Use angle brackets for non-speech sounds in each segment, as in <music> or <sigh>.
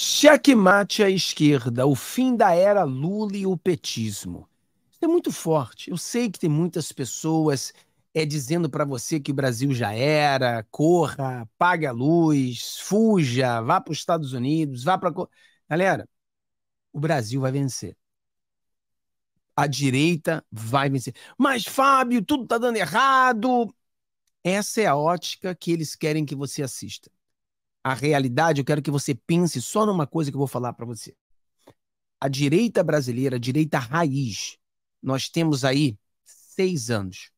Cheque-mate à esquerda, o fim da era Lula e o petismo. Isso é muito forte. Eu sei que tem muitas pessoas é dizendo para você que o Brasil já era, corra, pague a luz, fuja, vá para os Estados Unidos, vá para. Galera, o Brasil vai vencer. A direita vai vencer. Mas, Fábio, tudo está dando errado. Essa é a ótica que eles querem que você assista a realidade, eu quero que você pense só numa coisa que eu vou falar para você. A direita brasileira, a direita raiz, nós temos aí seis anos.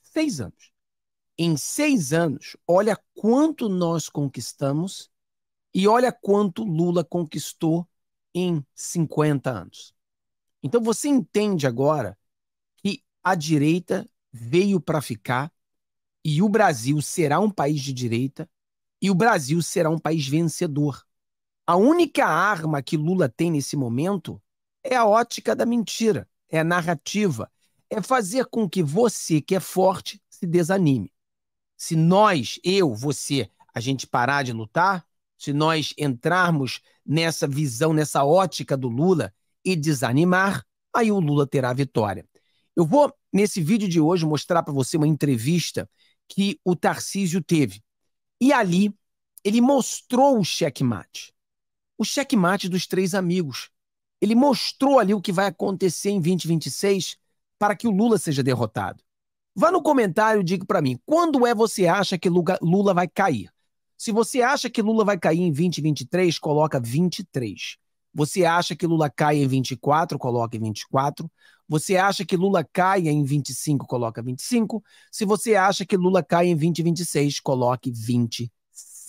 Seis anos. Em seis anos, olha quanto nós conquistamos e olha quanto Lula conquistou em 50 anos. Então você entende agora que a direita veio para ficar e o Brasil será um país de direita e o Brasil será um país vencedor. A única arma que Lula tem nesse momento é a ótica da mentira, é a narrativa, é fazer com que você, que é forte, se desanime. Se nós, eu, você, a gente parar de lutar, se nós entrarmos nessa visão, nessa ótica do Lula e desanimar, aí o Lula terá a vitória. Eu vou, nesse vídeo de hoje, mostrar para você uma entrevista que o Tarcísio teve. E ali ele mostrou o checkmate. O checkmate dos três amigos. Ele mostrou ali o que vai acontecer em 2026 para que o Lula seja derrotado. Vá no comentário e diga para mim, quando é você acha que Lula vai cair? Se você acha que Lula vai cair em 2023, coloca 23. Você acha que Lula cai em 24, coloca em 24. Você acha que Lula caia em 25, coloca 25. Se você acha que Lula cai em 2026, coloque 20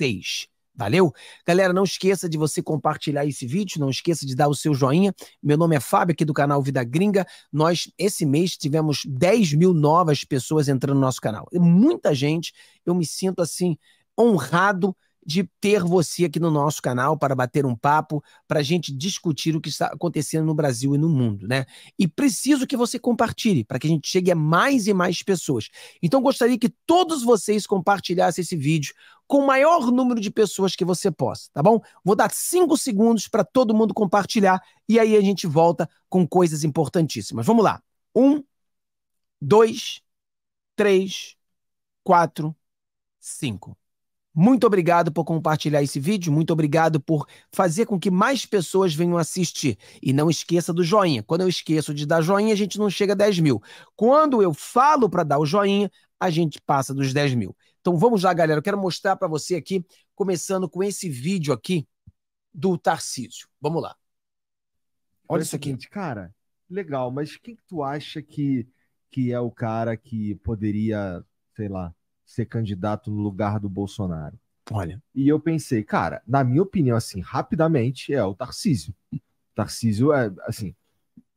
vocês. Valeu? Galera, não esqueça de você compartilhar esse vídeo, não esqueça de dar o seu joinha. Meu nome é Fábio, aqui do canal Vida Gringa. Nós, esse mês, tivemos 10 mil novas pessoas entrando no nosso canal. Muita gente, eu me sinto assim, honrado de ter você aqui no nosso canal para bater um papo, para a gente discutir o que está acontecendo no Brasil e no mundo, né? E preciso que você compartilhe, para que a gente chegue a mais e mais pessoas. Então, gostaria que todos vocês compartilhassem esse vídeo com o maior número de pessoas que você possa, tá bom? Vou dar cinco segundos para todo mundo compartilhar e aí a gente volta com coisas importantíssimas. Vamos lá. Um, dois, três, quatro, cinco. Muito obrigado por compartilhar esse vídeo, muito obrigado por fazer com que mais pessoas venham assistir. E não esqueça do joinha. Quando eu esqueço de dar joinha, a gente não chega a 10 mil. Quando eu falo para dar o joinha, a gente passa dos 10 mil. Então vamos lá, galera. Eu quero mostrar para você aqui, começando com esse vídeo aqui do Tarcísio. Vamos lá. Olha isso aqui. Cara, legal, mas quem que tu acha que, que é o cara que poderia, sei lá, ser candidato no lugar do Bolsonaro? Olha. E eu pensei, cara, na minha opinião, assim, rapidamente, é o Tarcísio. Tarcísio é, assim,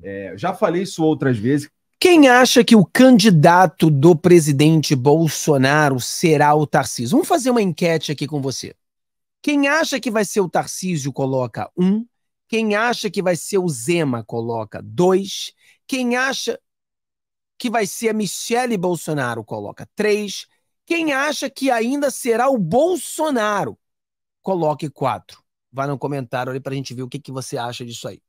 é, já falei isso outras vezes, quem acha que o candidato do presidente Bolsonaro será o Tarcísio? Vamos fazer uma enquete aqui com você. Quem acha que vai ser o Tarcísio, coloca um. Quem acha que vai ser o Zema, coloca dois. Quem acha que vai ser a Michele Bolsonaro, coloca três. Quem acha que ainda será o Bolsonaro, coloque quatro. Vá no comentário ali para a gente ver o que, que você acha disso aí.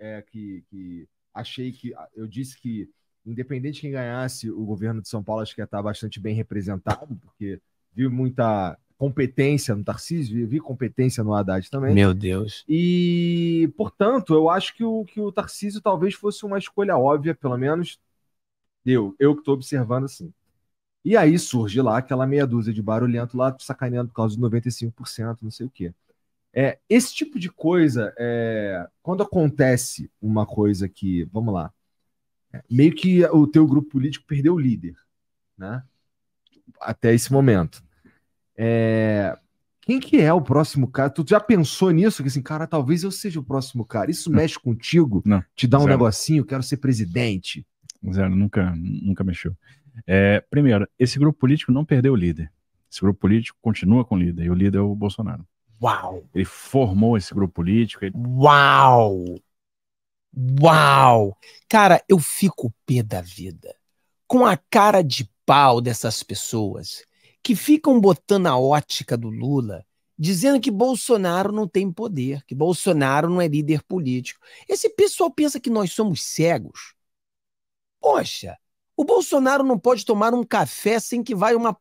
É que, que achei que. Ah, eu disse que, independente de quem ganhasse, o governo de São Paulo acho que ia estar bastante bem representado, porque vi muita competência no Tarcísio, vi competência no Haddad também. Meu Deus. E, portanto, eu acho que o, que o Tarcísio talvez fosse uma escolha óbvia, pelo menos eu, eu que estou observando assim. E aí surge lá aquela meia dúzia de barulhento lá sacaneando por causa de 95%, não sei o quê. É, esse tipo de coisa, é, quando acontece uma coisa que, vamos lá, é, meio que o teu grupo político perdeu o líder, né? Até esse momento. É, quem que é o próximo cara? Tu já pensou nisso? Que assim, cara, talvez eu seja o próximo cara. Isso mexe contigo? Não. Te dá um Zero. negocinho? Quero ser presidente? Zero, nunca, nunca mexeu. É, primeiro, esse grupo político não perdeu o líder. Esse grupo político continua com o líder, e o líder é o Bolsonaro. Uau! Ele formou esse grupo político. Ele... Uau! Uau! Cara, eu fico pé da vida com a cara de pau dessas pessoas que ficam botando a ótica do Lula, dizendo que Bolsonaro não tem poder, que Bolsonaro não é líder político. Esse pessoal pensa que nós somos cegos. Poxa, o Bolsonaro não pode tomar um café sem que vá uma,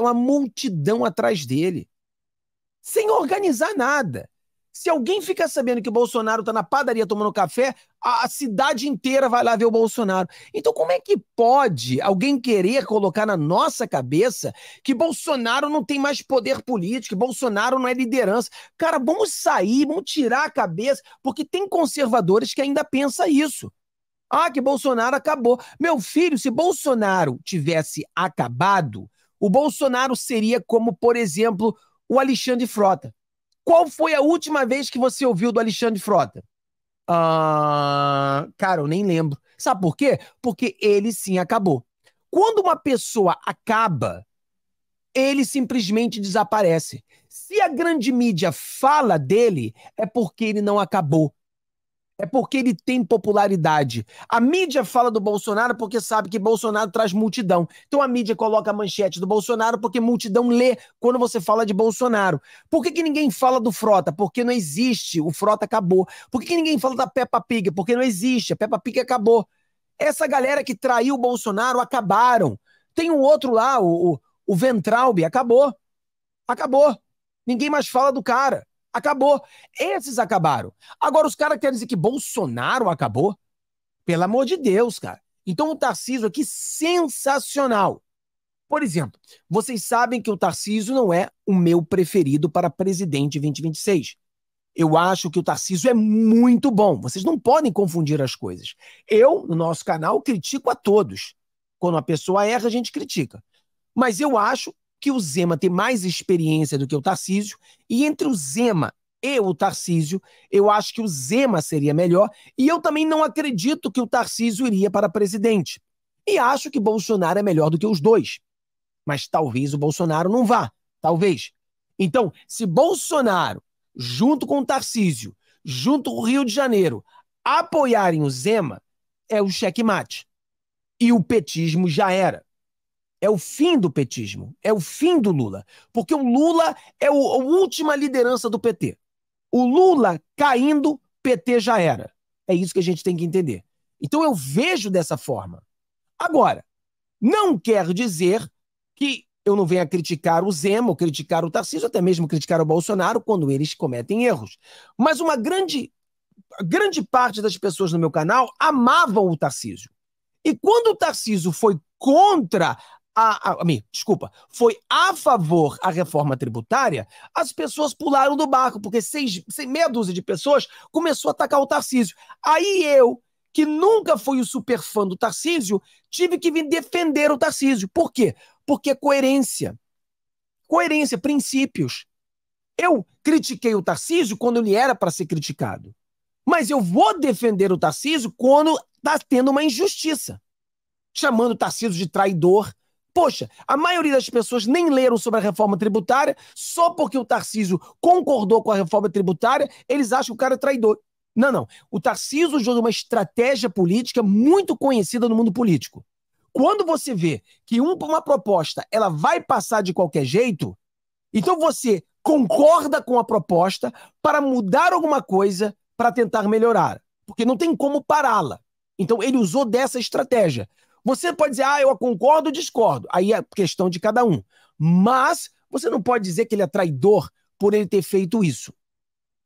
uma multidão atrás dele sem organizar nada. Se alguém fica sabendo que o Bolsonaro está na padaria tomando café, a, a, cidade inteira vai lá ver o Bolsonaro. Então, como é que pode alguém querer colocar na nossa cabeça que Bolsonaro não tem mais poder político, que Bolsonaro não é liderança? Cara, vamos sair, vamos tirar a cabeça, porque tem conservadores que ainda pensam isso. Ah, que Bolsonaro acabou. Meu filho, se Bolsonaro tivesse acabado, o Bolsonaro seria como, por exemplo, o Alexandre Frota. Qual foi a última vez que você ouviu do Alexandre Frota? Ah, cara, eu nem lembro. Sabe por quê? Porque ele sim acabou. Quando uma pessoa acaba, ele simplesmente desaparece. Se a grande mídia fala dele, é porque ele não acabou é porque ele tem popularidade. A mídia fala do Bolsonaro porque sabe que Bolsonaro traz multidão. Então a mídia coloca a manchete do Bolsonaro porque multidão lê quando você fala de Bolsonaro. Por que, que ninguém fala do Frota? Porque não existe. O Frota acabou. Por que, que ninguém fala da Peppa Pig? Porque não existe. A Peppa Pig acabou. Essa galera que traiu o Bolsonaro acabaram. Tem um outro lá, o, o, o Ventralbe, acabou. Acabou. Ninguém mais fala do cara. Acabou. Esses acabaram. Agora, os caras querem dizer que Bolsonaro acabou? Pelo amor de Deus, cara. Então, o Tarcísio aqui, sensacional. Por exemplo, vocês sabem que o Tarcísio não é o meu preferido para presidente 2026. Eu acho que o Tarcísio é muito bom. Vocês não podem confundir as coisas. Eu, no nosso canal, critico a todos. Quando a pessoa erra, a gente critica. Mas eu acho que o Zema tem mais experiência do que o Tarcísio, e entre o Zema e o Tarcísio, eu acho que o Zema seria melhor, e eu também não acredito que o Tarcísio iria para presidente. E acho que Bolsonaro é melhor do que os dois. Mas talvez o Bolsonaro não vá, talvez. Então, se Bolsonaro, junto com o Tarcísio, junto com o Rio de Janeiro, apoiarem o Zema, é o checkmate. E o petismo já era. É o fim do petismo, é o fim do Lula, porque o Lula é o, a última liderança do PT. O Lula caindo, PT já era. É isso que a gente tem que entender. Então eu vejo dessa forma. Agora, não quer dizer que eu não venha criticar o Zema, criticar o Tarcísio, até mesmo criticar o Bolsonaro quando eles cometem erros. Mas uma grande, grande parte das pessoas no meu canal amavam o Tarcísio. E quando o Tarcísio foi contra a, a, a, desculpa, foi a favor a reforma tributária, as pessoas pularam do barco, porque seis, seis, meia dúzia de pessoas começou a atacar o Tarcísio. Aí eu, que nunca fui o super fã do Tarcísio, tive que vir defender o Tarcísio. Por quê? Porque é coerência. Coerência, princípios. Eu critiquei o Tarcísio quando ele era para ser criticado. Mas eu vou defender o Tarcísio quando está tendo uma injustiça. Chamando o Tarcísio de traidor, Poxa, a maioria das pessoas nem leram sobre a reforma tributária, só porque o Tarcísio concordou com a reforma tributária, eles acham que o cara é traidor. Não, não. O Tarcísio usou uma estratégia política muito conhecida no mundo político. Quando você vê que uma proposta ela vai passar de qualquer jeito, então você concorda com a proposta para mudar alguma coisa para tentar melhorar, porque não tem como pará-la. Então ele usou dessa estratégia. Você pode dizer, ah, eu concordo ou discordo. Aí é questão de cada um. Mas você não pode dizer que ele é traidor por ele ter feito isso.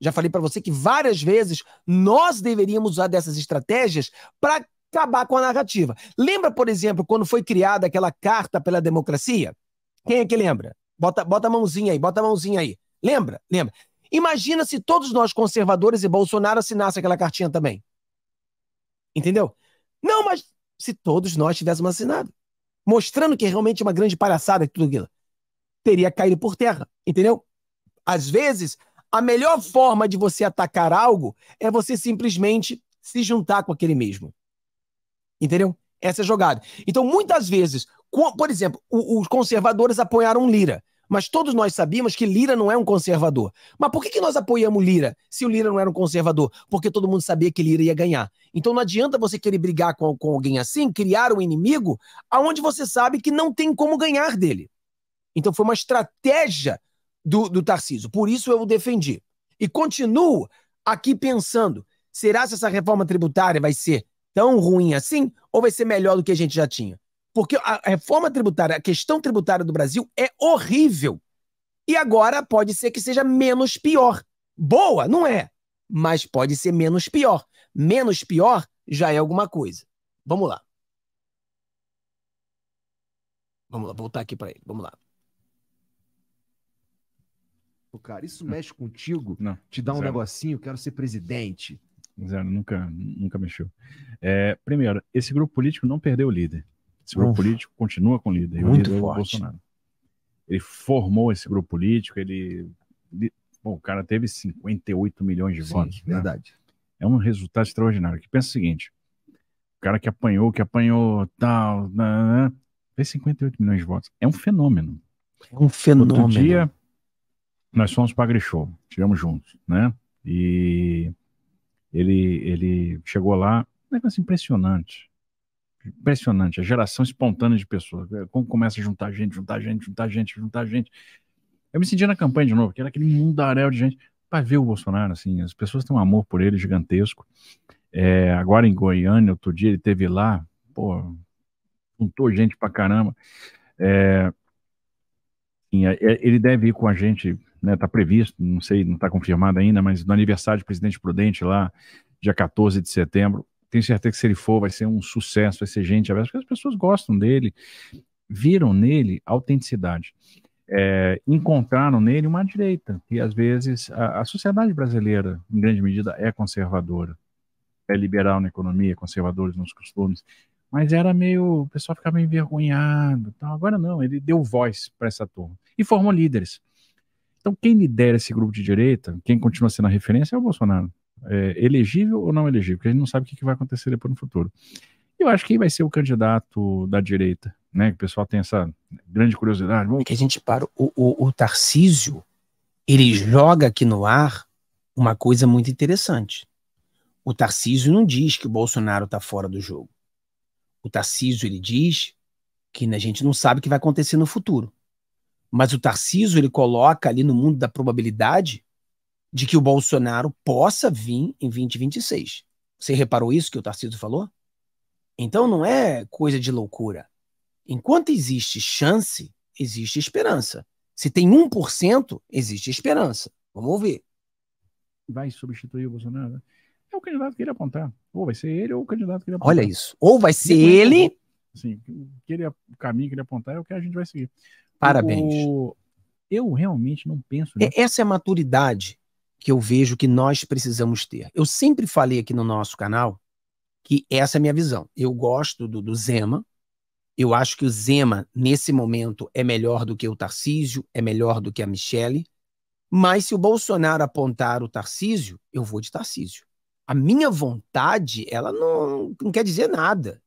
Já falei para você que várias vezes nós deveríamos usar dessas estratégias para acabar com a narrativa. Lembra, por exemplo, quando foi criada aquela carta pela democracia? Quem é que lembra? Bota, bota a mãozinha aí, bota a mãozinha aí. Lembra? Lembra. Imagina se todos nós, conservadores e Bolsonaro, assinassem aquela cartinha também. Entendeu? Não, mas se todos nós tivéssemos assinado. Mostrando que é realmente é uma grande palhaçada tudo aquilo. Teria caído por terra, entendeu? Às vezes, a melhor forma de você atacar algo é você simplesmente se juntar com aquele mesmo. Entendeu? Essa é a jogada. Então, muitas vezes, por exemplo, os conservadores apoiaram Lira. Mas todos nós sabíamos que Lira não é um conservador. Mas por que, que nós apoiamos Lira se o Lira não era um conservador? Porque todo mundo sabia que Lira ia ganhar. Então não adianta você querer brigar com, com alguém assim, criar um inimigo, aonde você sabe que não tem como ganhar dele. Então foi uma estratégia do, do Tarcísio. Por isso eu o defendi. E continuo aqui pensando: será se essa reforma tributária vai ser tão ruim assim ou vai ser melhor do que a gente já tinha? Porque a reforma tributária, a questão tributária do Brasil é horrível. E agora pode ser que seja menos pior. Boa, não é, mas pode ser menos pior. Menos pior já é alguma coisa. Vamos lá. Vamos lá, voltar aqui para ele. Vamos lá. Cara, isso mexe contigo? Não, te dá um zero. negocinho? Quero ser presidente. Zero, nunca, nunca mexeu. É, primeiro, esse grupo político não perdeu o líder. Esse grupo político continua com o líder. Muito o líder forte. É o Bolsonaro. Ele formou esse grupo político, ele. bom, o cara teve 58 milhões de Sim, votos. Né? Verdade. Né? É um resultado extraordinário. Que pensa o seguinte: o cara que apanhou, que apanhou, tal, né, né fez 58 milhões de votos. É um fenômeno. É um fenômeno. Outro dia, nós fomos para Grishow, tivemos juntos, né? E ele, ele chegou lá, um negócio impressionante impressionante, a geração espontânea de pessoas. Né? Como começa a juntar gente, juntar gente, juntar gente, juntar gente. Eu me senti na campanha de novo, que era aquele mundaréu de gente. Para ver o Bolsonaro, assim, as pessoas têm um amor por ele gigantesco. É, agora em Goiânia, outro dia ele teve lá, pô, juntou gente pra caramba. É, é, é ele deve ir com a gente, né, tá previsto, não sei, não tá confirmado ainda, mas no aniversário do presidente Prudente lá, dia 14 de setembro, tenho certeza que se ele for, vai ser um sucesso, vai ser gente aberta, porque as pessoas gostam dele, viram nele autenticidade. É, encontraram nele uma direita, e às vezes a, a, sociedade brasileira, em grande medida, é conservadora, é liberal na economia, conservadores nos costumes, mas era meio, o pessoal ficava meio envergonhado, então, agora não, ele deu voz para essa turma, e formou líderes. Então quem lidera esse grupo de direita, quem continua sendo a referência é o Bolsonaro é, elegível ou não elegível, porque a gente não sabe o que, vai acontecer depois no futuro. eu acho que vai ser o candidato da direita, né? Que o pessoal tem essa grande curiosidade. Bom, é que a gente para, o, o, o Tarcísio, ele joga aqui no ar uma coisa muito interessante. O Tarcísio não diz que o Bolsonaro está fora do jogo. O Tarcísio ele diz que a gente não sabe o que vai acontecer no futuro. Mas o Tarcísio ele coloca ali no mundo da probabilidade de que o Bolsonaro possa vir em 2026. Você reparou isso que o Tarcísio falou? Então não é coisa de loucura. Enquanto existe chance, existe esperança. Se tem 1%, existe esperança. Vamos ouvir. Vai substituir o Bolsonaro? É o candidato que ele apontar. Ou vai ser ele ou o candidato que ele apontar. Olha isso. Ou vai ser Depois, ele. Assim, ele, o caminho que ele apontar é o que a gente vai seguir. Parabéns. O, eu realmente não penso. É, essa é a maturidade que eu vejo que nós precisamos ter. Eu sempre falei aqui no nosso canal que essa é a minha visão. Eu gosto do, do Zema, eu acho que o Zema, nesse momento, é melhor do que o Tarcísio, é melhor do que a Michele. Mas se o Bolsonaro apontar o Tarcísio, eu vou de Tarcísio. A minha vontade, ela não, não quer dizer nada.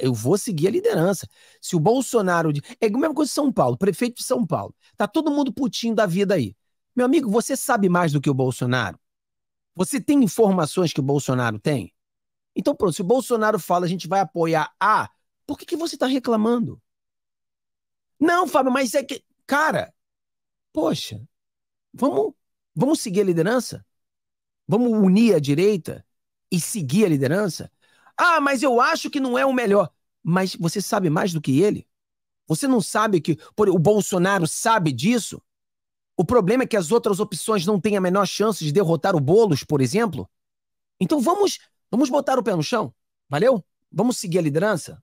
Eu vou seguir a liderança. Se o Bolsonaro. É a mesma coisa de São Paulo, prefeito de São Paulo. Tá todo mundo putinho da vida aí. Meu amigo, você sabe mais do que o Bolsonaro? Você tem informações que o Bolsonaro tem? Então, pronto, se o Bolsonaro fala a gente vai apoiar A, por que, que você está reclamando? Não, Fábio, mas é que. Cara, poxa, vamos, vamos seguir a liderança? Vamos unir a direita e seguir a liderança? Ah, mas eu acho que não é o melhor. Mas você sabe mais do que ele? Você não sabe que por, o Bolsonaro sabe disso? O problema é que as outras opções não têm a menor chance de derrotar o Bolos, por exemplo. Então vamos, vamos botar o pé no chão. Valeu? Vamos seguir a liderança?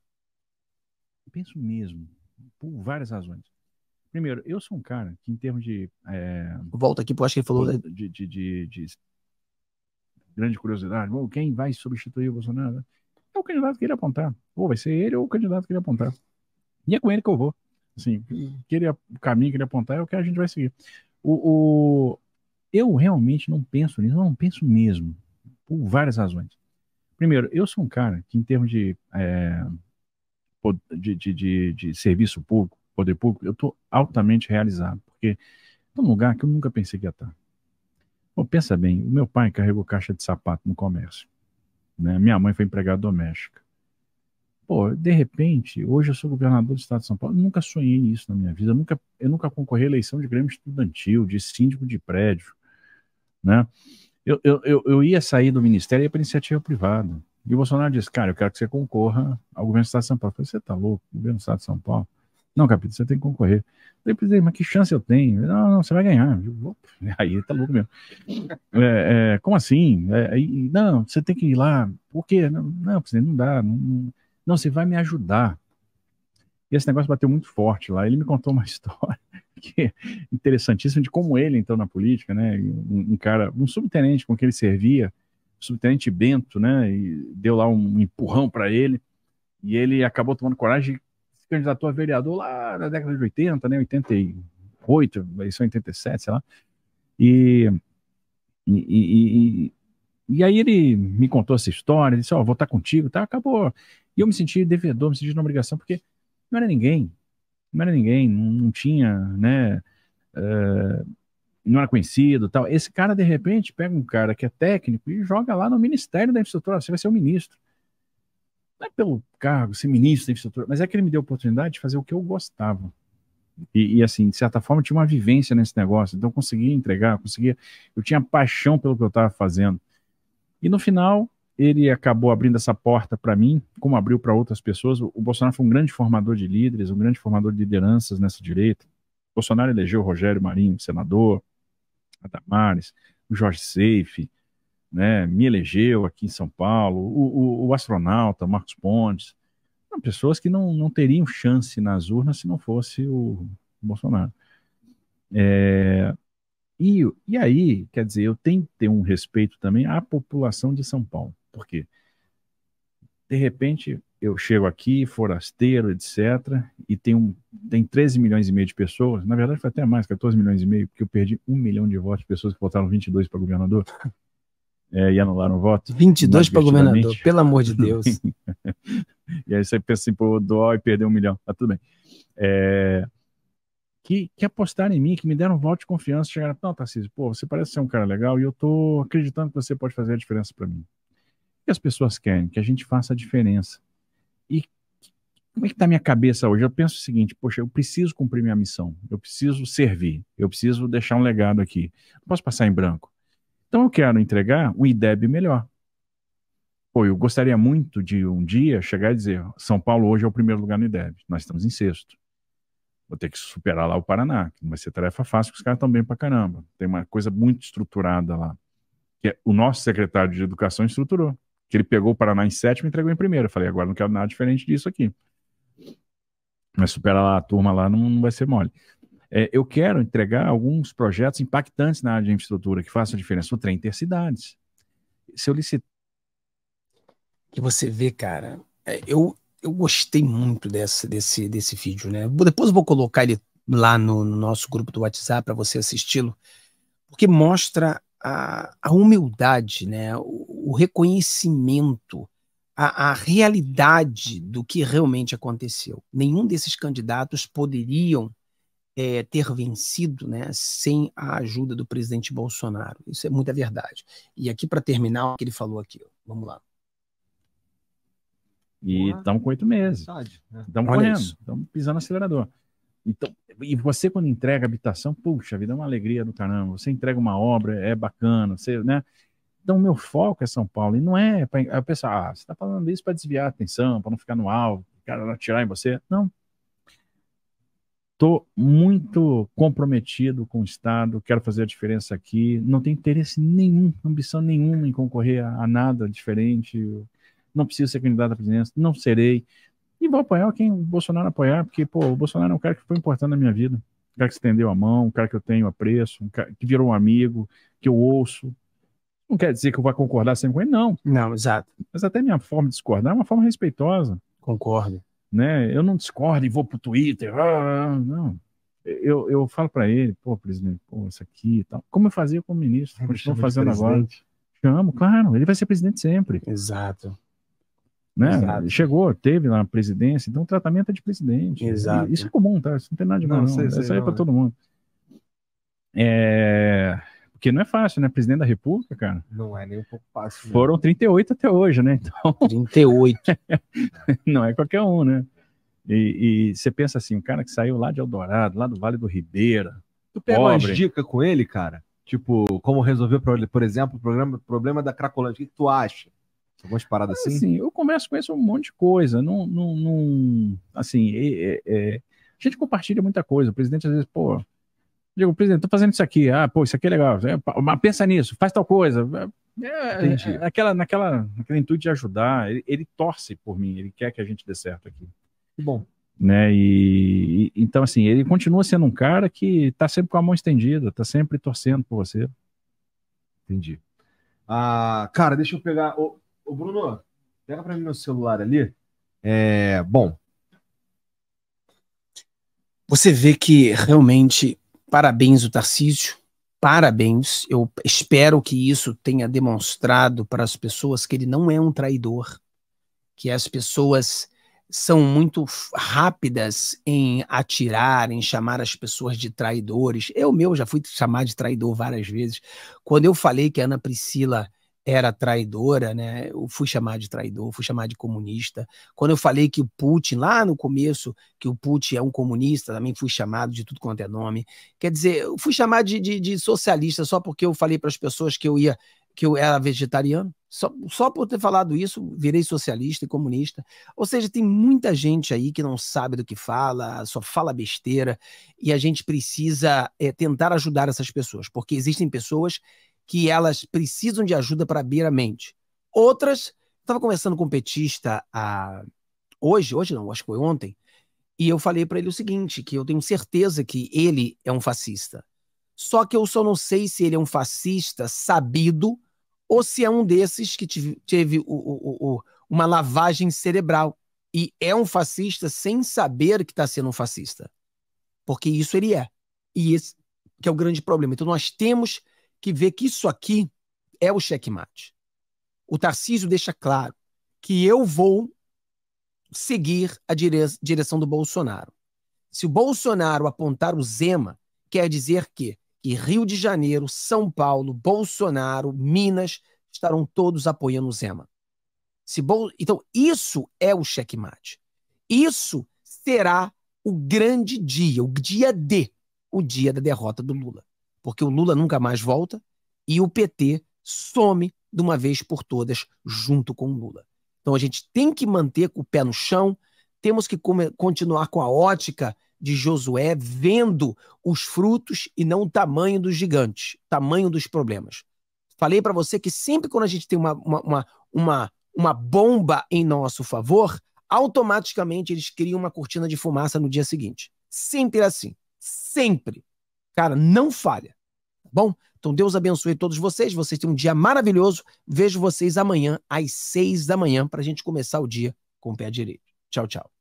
Eu penso mesmo, por várias razões. Primeiro, eu sou um cara que, em termos de. É... Volta aqui, porque acho que ele falou. De, de, de, de grande curiosidade. Bom, quem vai substituir o Bolsonaro? É o candidato que ele apontar. Ou vai ser ele ou o candidato que ele apontar. E é com ele que eu vou. Assim, hum. que ele, o caminho que ele apontar é o que a gente vai seguir. O, o, eu realmente não penso nisso, eu não penso mesmo, por várias razões. Primeiro, eu sou um cara que, em termos de, é, de, de, de, de, serviço público, poder público, eu estou altamente realizado, porque é tá um lugar que eu nunca pensei que ia estar. Tá. pensa bem, o meu pai carregou caixa de sapato no comércio. Né? Minha mãe foi empregada doméstica. Pô, de repente, hoje eu sou governador do estado de São Paulo, nunca sonhei nisso na minha vida, eu nunca, eu nunca concorri à eleição de grêmio estudantil, de síndico de prédio, né? Eu, eu, eu, eu ia sair do ministério e ia para iniciativa privada. E o Bolsonaro disse, cara, eu quero que você concorra ao governo do estado de São Paulo. Eu falei, você tá louco, governo do estado de São Paulo? Não, capitão, você tem que concorrer. Eu falei, é, mas que chance eu tenho? Não, não, você vai ganhar. Eu, <laughs> aí tá louco mesmo. É, é, como assim? É, não, você tem que ir lá. Por quê? Não, não, não dá. Não, não não, você vai me ajudar. E esse negócio bateu muito forte lá. Ele me contou uma <laughs> história que é interessantíssima de como ele entrou na política, né? Um, um cara, um subtenente com quem ele servia, subtenente Bento, né? E deu lá um empurrão para ele. E ele acabou tomando coragem e se candidatou a vereador lá na década de 80, né? 88, eleição 87, sei lá. E, e, e, e, e aí ele me contou essa história, disse, ó, oh, vou estar tá contigo, tá? Acabou e eu me senti devedor, me senti na obrigação, porque não era ninguém. Não era ninguém, não, não tinha, né? Uh, não era conhecido tal. Esse cara, de repente, pega um cara que é técnico e joga lá no Ministério da Infraestrutura. Você vai ser o ministro. Não é pelo cargo, ser ministro da infraestrutura, mas é que ele me deu a oportunidade de fazer o que eu gostava. E, e, assim, de certa forma, eu tinha uma vivência nesse negócio, então eu conseguia entregar, eu conseguia. Eu tinha paixão pelo que eu estava fazendo. E no final, ele acabou abrindo essa porta para mim, como abriu para outras pessoas. O Bolsonaro foi um grande formador de líderes, um grande formador de lideranças nessa direita. O Bolsonaro elegeu o Rogério Marinho, senador, a Damares, o Jorge Seife, né, me elegeu aqui em São Paulo, o, o, o astronauta Marcos Pontes. São pessoas que não, não teriam chance nas urnas se não fosse o, Bolsonaro. É, e, e aí, quer dizer, eu tenho que ter um respeito também à população de São Paulo porque de repente eu chego aqui, forasteiro, etc., e tem, um, tem 13 milhões e meio de pessoas, na verdade foi até mais, 14 milhões e meio, porque eu perdi um milhão de votos de pessoas que votaram 22 para governador <laughs> é, e anularam o voto. 22 para governador, pelo amor de Deus. <laughs> e aí você pensa assim, pô, doar e perder um milhão, tá tudo bem. É, que, que apostaram em mim, que me deram um voto de confiança, chegaram, não, Tarcísio, pô, você parece ser um cara legal e eu estou acreditando que você pode fazer a diferença para mim que as pessoas querem? Que a gente faça a diferença. E como é que está a minha cabeça hoje? Eu penso o seguinte, poxa, eu preciso cumprir minha missão, eu preciso servir, eu preciso deixar um legado aqui. Não posso passar em branco. Então eu quero entregar um IDEB melhor. Pô, eu gostaria muito de um dia chegar e dizer, São Paulo hoje é o primeiro lugar no IDEB, nós estamos em sexto. Vou ter que superar lá o Paraná, que não vai ser tarefa fácil, porque os caras estão bem pra caramba. Tem uma coisa muito estruturada lá. Que é, o nosso secretário de Educação estruturou que ele pegou o Paraná em sétimo e entregou em primeiro. Eu falei, agora não quero nada diferente disso aqui. Mas superar lá a turma lá não, não vai ser mole. É, eu quero entregar alguns projetos impactantes na área de infraestrutura que façam diferença. O trem intercidades. Se eu licitar. Que você vê, cara, é, eu, eu gostei muito dessa, desse, desse vídeo, né? Depois eu vou colocar ele lá no, no nosso grupo do WhatsApp para você assisti-lo, porque mostra a, a humildade, né? O, o reconhecimento, a, a, realidade do que realmente aconteceu. Nenhum desses candidatos poderiam é, ter vencido né, sem a ajuda do presidente Bolsonaro. Isso é muita verdade. E aqui, para terminar, o que ele falou aqui, vamos lá. E estamos com oito meses. Estamos né? correndo, estamos pisando no acelerador. Então, e você, quando entrega habitação, puxa vida, é uma alegria do caramba. Você entrega uma obra, é bacana, você, né? Então, meu foco é São Paulo. E não é para pensar, ah, você está falando isso para desviar a atenção, para não ficar no alvo, o cara atirar em você. Não. Estou muito comprometido com o Estado, quero fazer a diferença aqui. Não tenho interesse nenhum, ambição nenhuma em concorrer a, a nada diferente. Não preciso ser candidato à presidência, não serei. E vou apoiar quem o Bolsonaro apoiar, porque pô, o Bolsonaro é um cara que foi importante na minha vida. Um cara que estendeu a mão, um cara que eu tenho apreço, um cara que virou um amigo, que eu ouço, não quer dizer que eu vá concordar sempre com ele, não. Não, exato. Mas até minha forma de discordar é uma forma respeitosa. Concordo. Né? Eu não discordo e vou pro Twitter. Ah, ah, ah não. Eu, eu falo para ele, pô, presidente, pô, isso aqui e tal. Como eu fazia com o ministro, como estou fazendo agora. Chamo, claro, ele vai ser presidente sempre. Exato. Né? Exato. Chegou, teve na presidência, então o tratamento é de presidente. Exato. isso é comum, tá? Isso não tem nada de mal, não. isso aí é para né? todo mundo. É... Porque não é fácil, né? Presidente da República, cara. Não é nem um pouco fácil. Né? Foram 38 até hoje, né? Então... 38. <laughs> não é qualquer um, né? E, você pensa assim, um cara que saiu lá de Eldorado, lá do Vale do Ribeira. Tu pega pobre. umas dicas com ele, cara? Tipo, como resolver, por exemplo, o problema, problema da Cracolândia. O que tu acha? Algumas paradas assim? assim? Eu converso com esse um monte de coisa. Não, não, não assim, é, é, é, a gente compartilha muita coisa. O presidente às vezes, pô, Digo, presidente, estou fazendo isso aqui. Ah, pô, isso aqui é legal. É, mas pensa nisso, faz tal coisa. É, é, é naquela, naquela, intuito de ajudar, ele, ele, torce por mim, ele quer que a gente dê certo aqui. Bom. Né? E, e então, assim, ele continua sendo um cara que está sempre com a mão estendida, está sempre torcendo por você. Entendi. Ah, cara, deixa eu pegar. Ô, ô Bruno, pega para mim meu celular ali. É, bom. Você vê que realmente parabéns o Tarcísio, parabéns. Eu espero que isso tenha demonstrado para as pessoas que ele não é um traidor, que as pessoas são muito rápidas em atirar, em chamar as pessoas de traidores. Eu meu já fui chamado de traidor várias vezes. Quando eu falei que a Ana Priscila era traidora, né? Eu fui chamado de traidor, fui chamado de comunista. Quando eu falei que o Putin, lá no começo, que o Putin é um comunista, também fui chamado de tudo quanto é nome. Quer dizer, eu fui chamado de, de, de socialista só porque eu falei para as pessoas que eu ia que eu era vegetariano. Só, só por ter falado isso, virei socialista e comunista. Ou seja, tem muita gente aí que não sabe do que fala, só fala besteira, e a gente precisa é, tentar ajudar essas pessoas, porque existem pessoas que elas precisam de ajuda para abrir a mente. Outras, estava conversando com um petista a, ah, hoje, hoje não, acho que foi ontem, e eu falei para ele o seguinte, que eu tenho certeza que ele é um fascista. Só que eu só não sei se ele é um fascista sabido ou se é um desses que tive, teve o, o, o, uma lavagem cerebral e é um fascista sem saber que está sendo um fascista. Porque isso ele é. E esse que é o grande problema. Então nós temos que vê que isso aqui é o checkmate. O Tarcísio deixa claro que eu vou seguir a dire direção do Bolsonaro. Se o Bolsonaro apontar o Zema, quer dizer que, que Rio de Janeiro, São Paulo, Bolsonaro, Minas estarão todos apoiando o Zema. Se Bol então, isso é o checkmate. Isso será o grande dia, o dia D, o dia da derrota do Lula porque o Lula nunca mais volta e o PT some de uma vez por todas junto com o Lula. Então a gente tem que manter o pé no chão, temos que continuar com a ótica de Josué vendo os frutos e não o tamanho dos gigantes, tamanho dos problemas. Falei para você que sempre quando a gente tem uma, uma, uma, uma, bomba em nosso favor, automaticamente eles criam uma cortina de fumaça no dia seguinte. Sempre assim. Sempre. Cara, não falha. Tá bom? Então Deus abençoe todos vocês. Vocês têm um dia maravilhoso. Vejo vocês amanhã às seis da manhã para a gente começar o dia com o pé direito. Tchau, tchau.